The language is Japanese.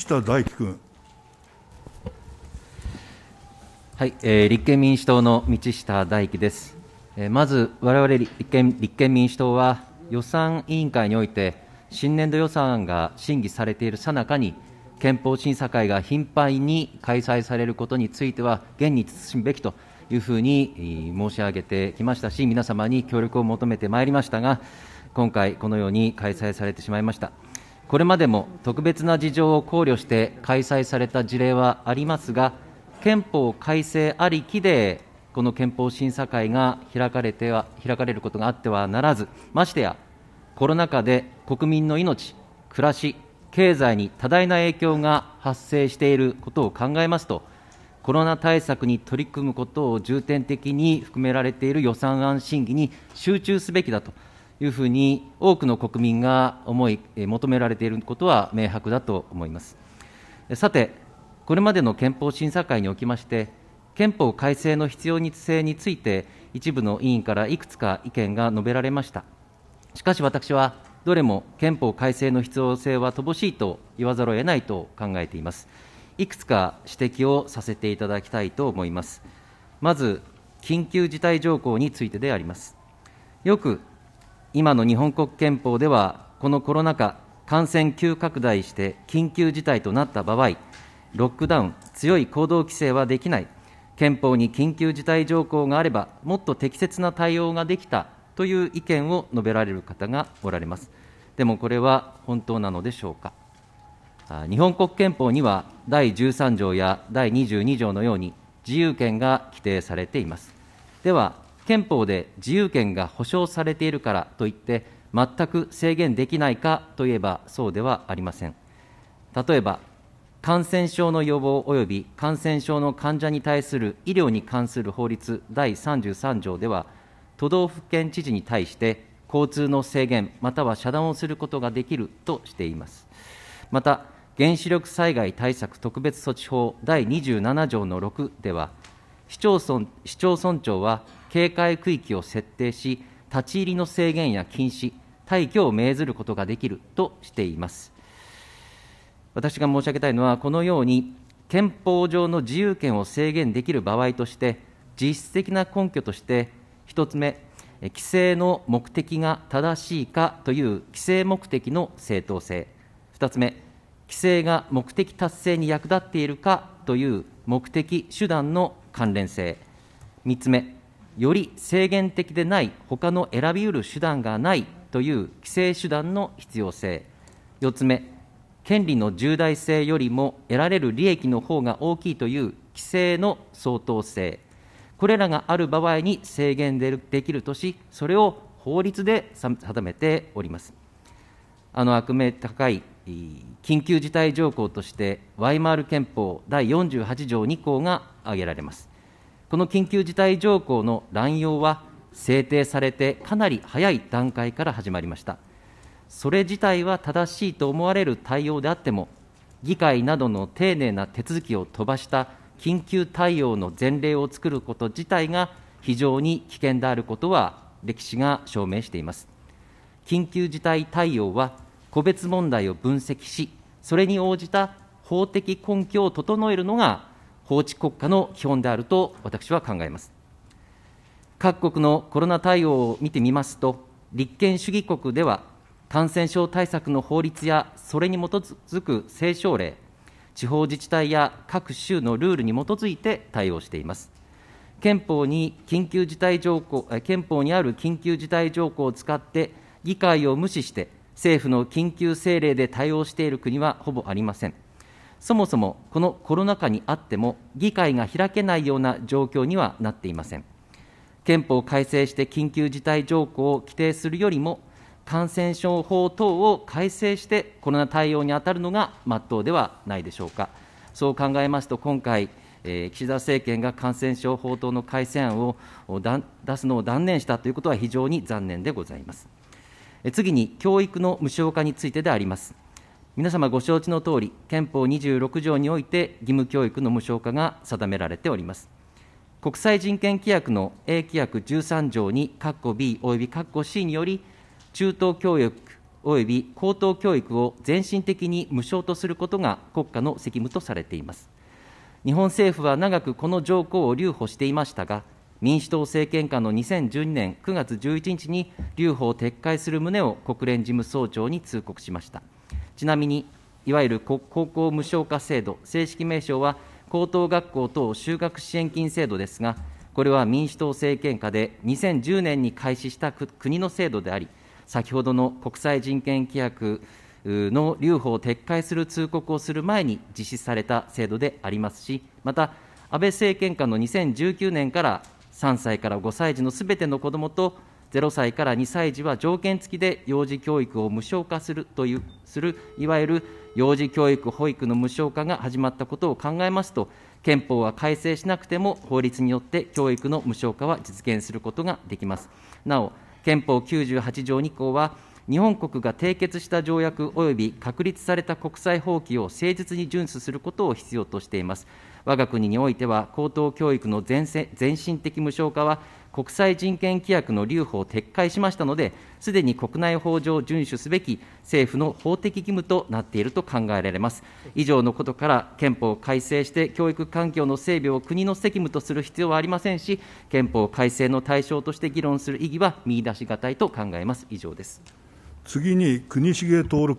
下大君。はい、えー、立憲民主党の道下大樹です。えー、まず我々立憲立憲民主党は予算委員会において新年度予算案が審議されている最中に憲法審査会が頻繁に開催されることについては現に慎むべきというふうに申し上げてきましたし皆様に協力を求めてまいりましたが今回このように開催されてしまいました。これまでも特別な事情を考慮して開催された事例はありますが、憲法改正ありきで、この憲法審査会が開かれては開かれることがあってはならず、ましてや、コロナ禍で国民の命、暮らし、経済に多大な影響が発生していることを考えますと、コロナ対策に取り組むことを重点的に含められている予算案審議に集中すべきだと。いうふうに多くの国民が思い求められていることは明白だと思います。さて、これまでの憲法審査会におきまして、憲法改正の必要性について、一部の委員からいくつか意見が述べられました。しかし私は、どれも憲法改正の必要性は乏しいと言わざるを得ないと考えています。いくつか指摘をさせていただきたいと思います。まず、緊急事態条項についてであります。よく今の日本国憲法では、このコロナ禍、感染急拡大して緊急事態となった場合、ロックダウン、強い行動規制はできない、憲法に緊急事態条項があれば、もっと適切な対応ができたという意見を述べられる方がおられます。でもこれは本当なのでしょうか。日本国憲法には第13条や第22条のように自由権が規定されています。では憲法で自由権が保障されているからといって、全く制限できないかといえばそうではありません。例えば、感染症の予防及び感染症の患者に対する医療に関する法律第33条では、都道府県知事に対して交通の制限または遮断をすることができるとしています。また、原子力災害対策特別措置法第27条の6では、市町村市町村長は警戒区域を設定し、立ち入りの制限や禁止、退去を命ずることができるとしています。私が申し上げたいのは、このように憲法上の自由権を制限できる場合として、実質的な根拠として、1つ目、規制の目的が正しいかという規制目的の正当性、2つ目、規制が目的達成に役立っているかという目的、手段の関連性、3つ目、より制限的でない他の選びうる手段がないという規制手段の必要性4つ目権利の重大性よりも得られる利益の方が大きいという規制の相当性これらがある場合に制限できるとしそれを法律で定めておりますあの悪名高い緊急事態条項としてワイマール憲法第48条2項が挙げられますこの緊急事態条項の乱用は、制定されてかなり早い段階から始まりました。それ自体は正しいと思われる対応であっても、議会などの丁寧な手続きを飛ばした緊急対応の前例を作ること自体が非常に危険であることは、歴史が証明しています。緊急事態対応は、個別問題を分析し、それに応じた法的根拠を整えるのが法治国家の基本であると私は考えます。各国のコロナ対応を見てみますと、立憲主義国では、感染症対策の法律やそれに基づく政省令、地方自治体や各州のルールに基づいて対応しています。憲法に緊急事態条項憲法にある緊急事態条項を使って、議会を無視して、政府の緊急政令で対応している国はほぼありません。そもそもこのコロナ禍にあっても、議会が開けないような状況にはなっていません。憲法改正して緊急事態条項を規定するよりも、感染症法等を改正してコロナ対応に当たるのがまっとうではないでしょうか。そう考えますと、今回、えー、岸田政権が感染症法等の改正案を出すのを断念したということは非常に残念でございます。え次に、教育の無償化についてであります。皆様ご承知のとおり、憲法26条において義務教育の無償化が定められております。国際人権規約の A 規約13条に、括弧 B 及び括弧 C により、中等教育及び高等教育を全身的に無償とすることが国家の責務とされています。日本政府は長くこの条項を留保していましたが、民主党政権下の2012年9月11日に留保を撤回する旨を国連事務総長に通告しました。ちなみに、いわゆる高校無償化制度、正式名称は高等学校等就学支援金制度ですが、これは民主党政権下で2010年に開始した国の制度であり、先ほどの国際人権規約の留保を撤回する通告をする前に実施された制度でありますし、また、安倍政権下の2019年から3歳から5歳児のすべての子どもと0歳から2歳児は条件付きで幼児教育を無償化するという、するいわゆる幼児教育・保育の無償化が始まったことを考えますと、憲法は改正しなくても、法律によって教育の無償化は実現することができます。なお、憲法98条2項は、日本国が締結した条約及び確立された国際法規を誠実に順守することを必要としています。我が国においては、高等教育の全身的無償化は、国際人権規約の留保を撤回しましたので、すでに国内法上遵守すべき政府の法的義務となっていると考えられます。以上のことから、憲法を改正して教育環境の整備を国の責務とする必要はありませんし、憲法改正の対象として議論する意義は見出しがたいと考えます。以上です。次に国重登録